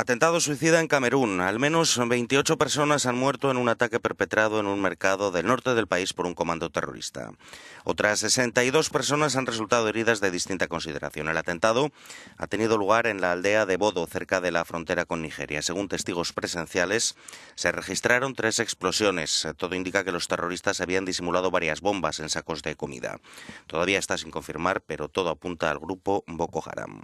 Atentado suicida en Camerún. Al menos 28 personas han muerto en un ataque perpetrado en un mercado del norte del país por un comando terrorista. Otras 62 personas han resultado heridas de distinta consideración. El atentado ha tenido lugar en la aldea de Bodo, cerca de la frontera con Nigeria. Según testigos presenciales, se registraron tres explosiones. Todo indica que los terroristas habían disimulado varias bombas en sacos de comida. Todavía está sin confirmar, pero todo apunta al grupo Boko Haram.